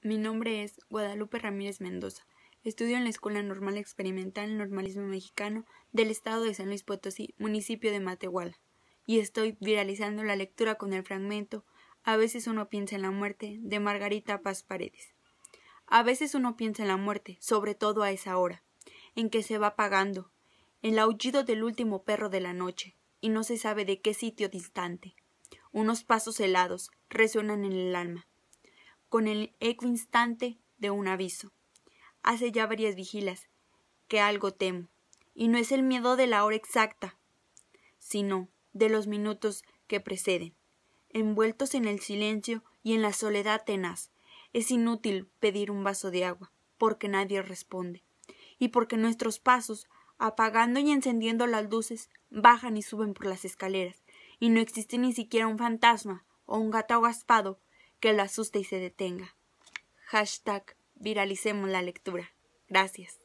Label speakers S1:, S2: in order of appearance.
S1: Mi nombre es Guadalupe Ramírez Mendoza. Estudio en la Escuela Normal Experimental Normalismo Mexicano del Estado de San Luis Potosí, municipio de Matehuala, y estoy viralizando la lectura con el fragmento A veces uno piensa en la muerte de Margarita Paz Paredes. A veces uno piensa en la muerte, sobre todo a esa hora, en que se va apagando, el aullido del último perro de la noche, y no se sabe de qué sitio distante. Unos pasos helados resuenan en el alma con el eco instante de un aviso. Hace ya varias vigilas que algo temo, y no es el miedo de la hora exacta, sino de los minutos que preceden. Envueltos en el silencio y en la soledad tenaz, es inútil pedir un vaso de agua, porque nadie responde, y porque nuestros pasos, apagando y encendiendo las luces, bajan y suben por las escaleras, y no existe ni siquiera un fantasma o un gato gaspado, que lo asuste y se detenga. Hashtag viralicemos la lectura. Gracias.